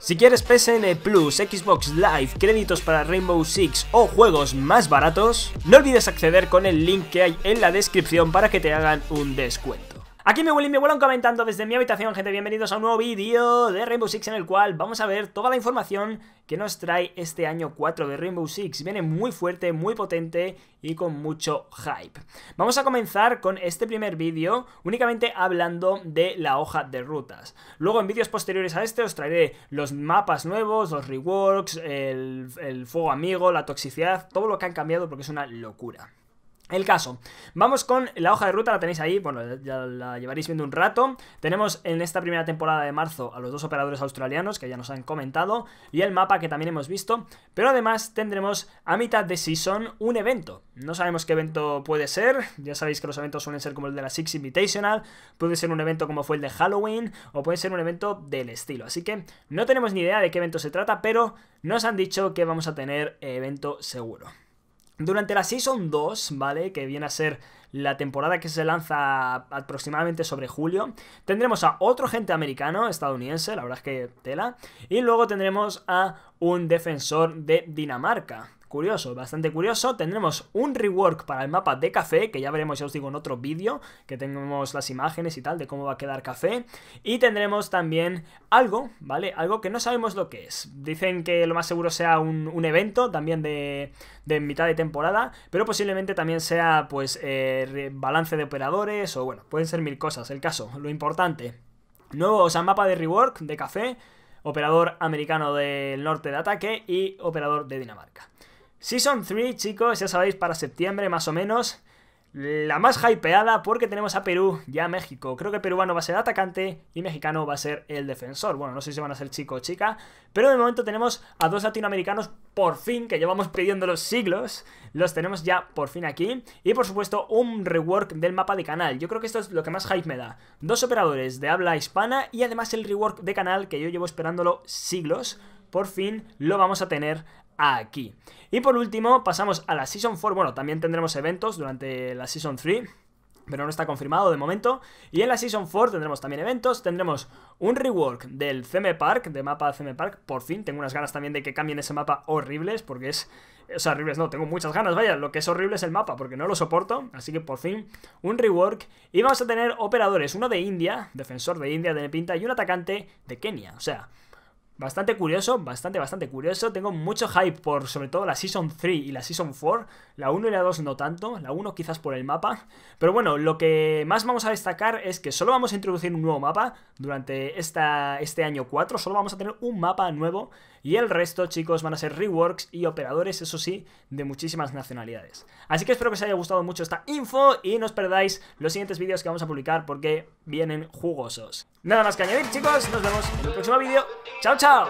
Si quieres PSN Plus, Xbox Live, créditos para Rainbow Six o juegos más baratos, no olvides acceder con el link que hay en la descripción para que te hagan un descuento. Aquí me y me comentando desde mi habitación, gente, bienvenidos a un nuevo vídeo de Rainbow Six en el cual vamos a ver toda la información que nos trae este año 4 de Rainbow Six. Viene muy fuerte, muy potente y con mucho hype. Vamos a comenzar con este primer vídeo únicamente hablando de la hoja de rutas. Luego en vídeos posteriores a este os traeré los mapas nuevos, los reworks, el fuego amigo, la toxicidad, todo lo que han cambiado porque es una locura. El caso, vamos con la hoja de ruta, la tenéis ahí, bueno, ya la llevaréis viendo un rato. Tenemos en esta primera temporada de marzo a los dos operadores australianos que ya nos han comentado y el mapa que también hemos visto, pero además tendremos a mitad de season un evento. No sabemos qué evento puede ser, ya sabéis que los eventos suelen ser como el de la Six Invitational, puede ser un evento como fue el de Halloween o puede ser un evento del estilo. Así que no tenemos ni idea de qué evento se trata, pero nos han dicho que vamos a tener evento seguro. Durante la Season 2, ¿vale? Que viene a ser la temporada que se lanza aproximadamente sobre julio, tendremos a otro gente americano, estadounidense, la verdad es que tela, y luego tendremos a un defensor de Dinamarca, curioso, bastante curioso. Tendremos un rework para el mapa de café, que ya veremos, ya os digo, en otro vídeo, que tenemos las imágenes y tal de cómo va a quedar café. Y tendremos también algo, ¿vale? Algo que no sabemos lo que es. Dicen que lo más seguro sea un, evento también de, mitad de temporada, pero posiblemente también sea, pues, eh, balance de operadores o, bueno, pueden ser mil cosas. El caso, lo importante. Nuevo, o sea, mapa de rework de café operador americano del norte de ataque y operador de Dinamarca. Season 3, chicos, ya sabéis, para septiembre más o menos. La más hypeada porque tenemos a Perú y a México. Creo que peruano va a ser atacante y mexicano va a ser el defensor. Bueno, no sé si van a ser chico o chica, pero de momento tenemos a dos latinoamericanos por fin, que llevamos pidiendo los siglos. Los tenemos ya por fin aquí. Y por supuesto, un rework del mapa de canal. Yo creo que esto es lo que más hype me da. Dos operadores de habla hispana y además el rework de canal que yo llevo esperándolo siglos por fin lo vamos a tener aquí. Y por último, pasamos a la Season 4. Bueno, también tendremos eventos durante la Season 3 pero no está confirmado de momento. Y en la Season 4 tendremos también eventos, tendremos un rework del CM Park, de mapa CM Park, por fin, tengo unas ganas también de que cambien ese mapa horribles, porque es... O sea, horribles no, tengo muchas ganas, vaya, lo que es horrible es el mapa, porque no lo soporto, así que por fin un rework. Y vamos a tener operadores, uno de India, defensor de India, de pinta, y un atacante de Kenia, o sea... Bastante curioso, bastante, bastante curioso. Tengo mucho hype por sobre todo la Season 3 y la Season 4. La 1 y la 2 no tanto, la 1 quizás por el mapa. Pero bueno, lo que más vamos a destacar es que solo vamos a introducir un nuevo mapa durante esta, este año 4. Solo vamos a tener un mapa nuevo y el resto, chicos, van a ser reworks y operadores, eso sí, de muchísimas nacionalidades. Así que espero que os haya gustado mucho esta info y no os perdáis los siguientes vídeos que vamos a publicar porque vienen jugosos. Nada más que añadir, chicos. Nos vemos en el próximo vídeo. ¡Chao, chao!